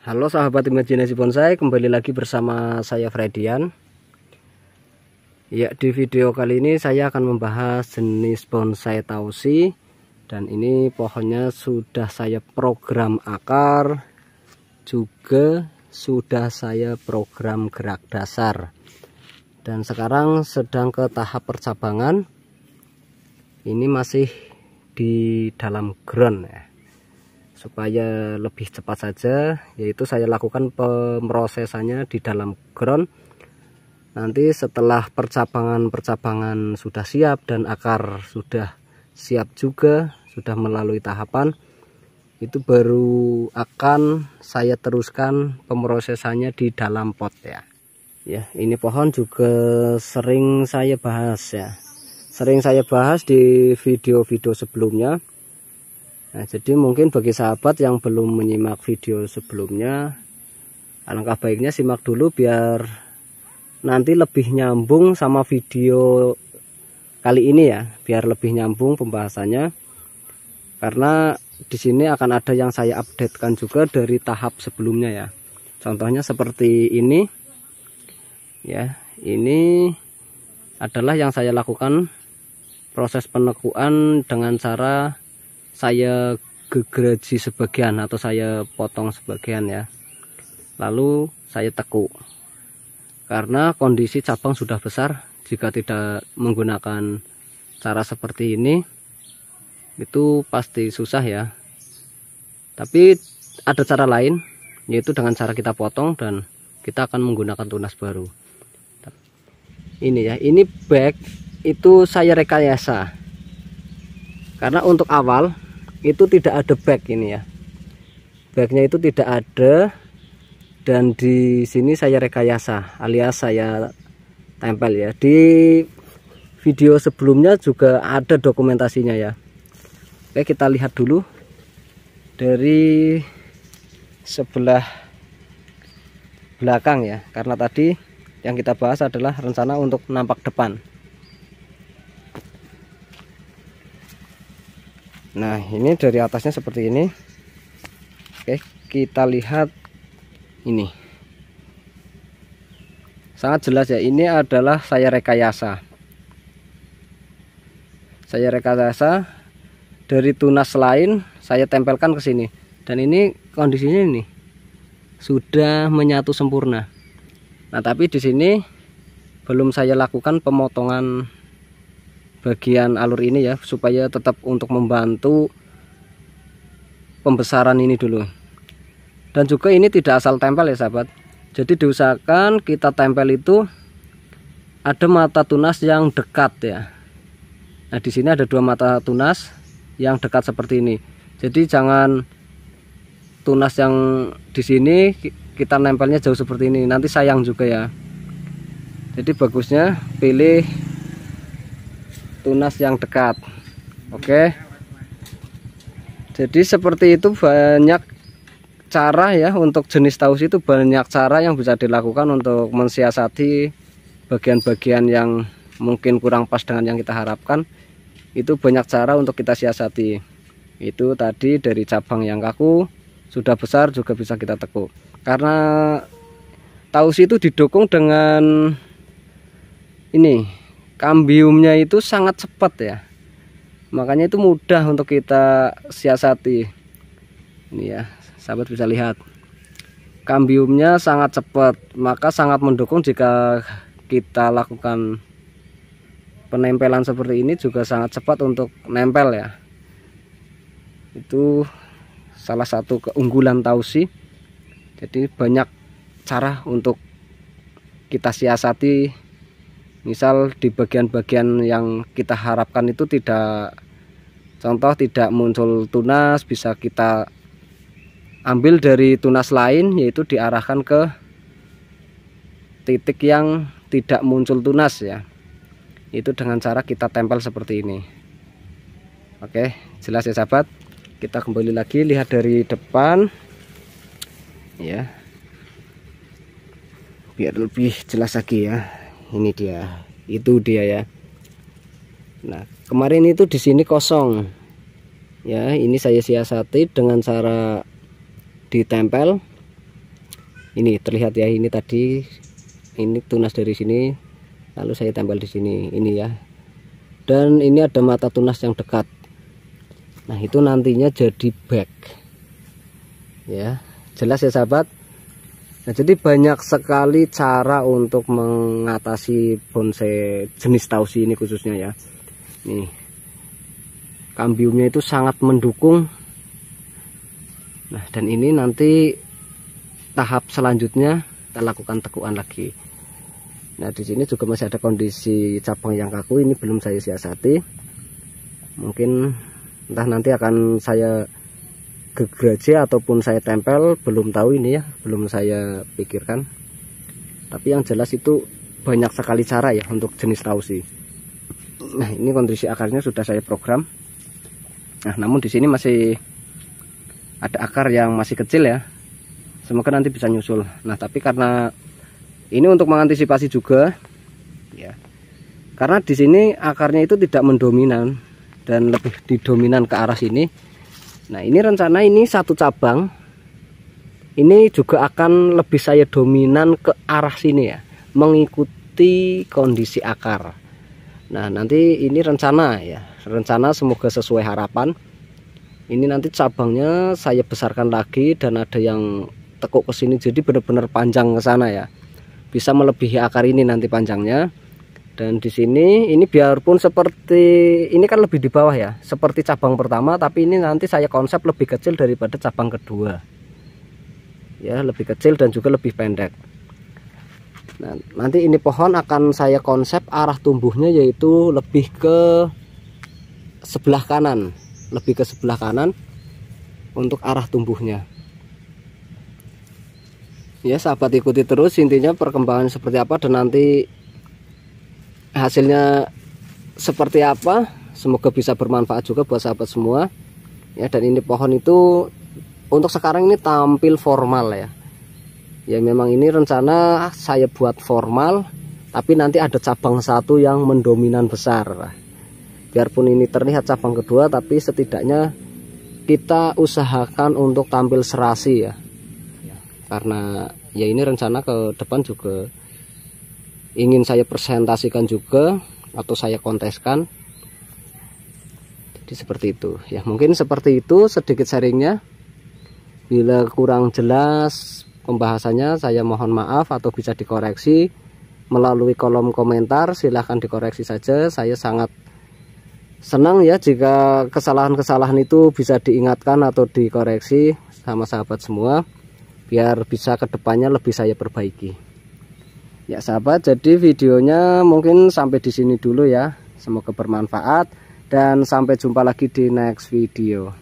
Halo sahabat imajinasi bonsai kembali lagi bersama saya Fredian Ya di video kali ini saya akan membahas jenis bonsai tausi Dan ini pohonnya sudah saya program akar Juga sudah saya program gerak dasar Dan sekarang sedang ke tahap percabangan Ini masih di dalam ground ya supaya lebih cepat saja yaitu saya lakukan pemrosesannya di dalam ground nanti setelah percabangan-percabangan sudah siap dan akar sudah siap juga sudah melalui tahapan itu baru akan saya teruskan pemrosesannya di dalam pot ya ya ini pohon juga sering saya bahas ya sering saya bahas di video-video sebelumnya Nah, jadi mungkin bagi sahabat yang belum menyimak video sebelumnya, alangkah baiknya simak dulu biar nanti lebih nyambung sama video kali ini ya, biar lebih nyambung pembahasannya. Karena di sini akan ada yang saya updatekan juga dari tahap sebelumnya ya. Contohnya seperti ini. Ya, ini adalah yang saya lakukan proses penekuan dengan cara saya gegeraji sebagian atau saya potong sebagian ya lalu saya tekuk karena kondisi cabang sudah besar jika tidak menggunakan cara seperti ini itu pasti susah ya tapi ada cara lain yaitu dengan cara kita potong dan kita akan menggunakan tunas baru ini ya ini back itu saya rekayasa karena untuk awal itu tidak ada back ini ya backnya itu tidak ada dan di sini saya rekayasa alias saya tempel ya di video sebelumnya juga ada dokumentasinya ya Oke kita lihat dulu dari sebelah belakang ya karena tadi yang kita bahas adalah rencana untuk nampak depan nah ini dari atasnya seperti ini oke kita lihat ini sangat jelas ya ini adalah saya rekayasa saya rekayasa dari tunas lain saya tempelkan ke sini dan ini kondisinya ini sudah menyatu sempurna nah tapi di sini belum saya lakukan pemotongan bagian alur ini ya supaya tetap untuk membantu pembesaran ini dulu dan juga ini tidak asal tempel ya sahabat jadi diusahakan kita tempel itu ada mata tunas yang dekat ya nah di sini ada dua mata tunas yang dekat seperti ini jadi jangan tunas yang di sini kita nempelnya jauh seperti ini nanti sayang juga ya jadi bagusnya pilih tunas yang dekat oke jadi seperti itu banyak cara ya untuk jenis taus itu banyak cara yang bisa dilakukan untuk mensiasati bagian-bagian yang mungkin kurang pas dengan yang kita harapkan itu banyak cara untuk kita siasati itu tadi dari cabang yang kaku sudah besar juga bisa kita tekuk karena taus itu didukung dengan ini kambiumnya itu sangat cepat ya makanya itu mudah untuk kita siasati ini ya sahabat bisa lihat kambiumnya sangat cepat maka sangat mendukung jika kita lakukan penempelan seperti ini juga sangat cepat untuk nempel ya itu salah satu keunggulan tausi jadi banyak cara untuk kita siasati misal di bagian-bagian yang kita harapkan itu tidak contoh tidak muncul tunas bisa kita ambil dari tunas lain yaitu diarahkan ke titik yang tidak muncul tunas ya itu dengan cara kita tempel seperti ini oke jelas ya sahabat kita kembali lagi lihat dari depan ya biar lebih jelas lagi ya ini dia itu dia ya Nah kemarin itu di sini kosong ya ini saya siasati dengan cara ditempel ini terlihat ya ini tadi ini tunas dari sini lalu saya tempel di sini ini ya dan ini ada mata tunas yang dekat nah itu nantinya jadi back ya jelas ya sahabat Nah, jadi banyak sekali cara untuk mengatasi bonsai jenis tausi ini khususnya ya. Nih. Kambiumnya itu sangat mendukung. Nah, dan ini nanti tahap selanjutnya kita lakukan tekuan lagi. Nah, di sini juga masih ada kondisi cabang yang kaku ini belum saya siasati. Mungkin entah nanti akan saya ke ataupun saya tempel belum tahu ini ya belum saya pikirkan tapi yang jelas itu banyak sekali cara ya untuk jenis tausi nah ini kondisi akarnya sudah saya program nah namun di sini masih ada akar yang masih kecil ya semoga nanti bisa nyusul nah tapi karena ini untuk mengantisipasi juga ya karena di sini akarnya itu tidak mendominan dan lebih didominan ke arah sini Nah ini rencana ini satu cabang Ini juga akan lebih saya dominan ke arah sini ya Mengikuti kondisi akar Nah nanti ini rencana ya Rencana semoga sesuai harapan Ini nanti cabangnya saya besarkan lagi Dan ada yang tekuk ke sini Jadi benar-benar panjang ke sana ya Bisa melebihi akar ini nanti panjangnya dan di sini ini biarpun seperti ini kan lebih di bawah ya seperti cabang pertama tapi ini nanti saya konsep lebih kecil daripada cabang kedua ya lebih kecil dan juga lebih pendek nah, nanti ini pohon akan saya konsep arah tumbuhnya yaitu lebih ke sebelah kanan lebih ke sebelah kanan untuk arah tumbuhnya ya sahabat ikuti terus intinya perkembangan seperti apa dan nanti hasilnya seperti apa semoga bisa bermanfaat juga buat sahabat semua ya dan ini pohon itu untuk sekarang ini tampil formal ya ya memang ini rencana saya buat formal tapi nanti ada cabang satu yang mendominan besar biarpun ini terlihat cabang kedua tapi setidaknya kita usahakan untuk tampil serasi ya karena ya ini rencana ke depan juga ingin saya presentasikan juga atau saya konteskan jadi seperti itu ya mungkin seperti itu sedikit sharingnya bila kurang jelas pembahasannya saya mohon maaf atau bisa dikoreksi melalui kolom komentar silahkan dikoreksi saja saya sangat senang ya jika kesalahan-kesalahan itu bisa diingatkan atau dikoreksi sama sahabat semua biar bisa kedepannya lebih saya perbaiki Ya sahabat, jadi videonya mungkin sampai di sini dulu ya. Semoga bermanfaat dan sampai jumpa lagi di next video.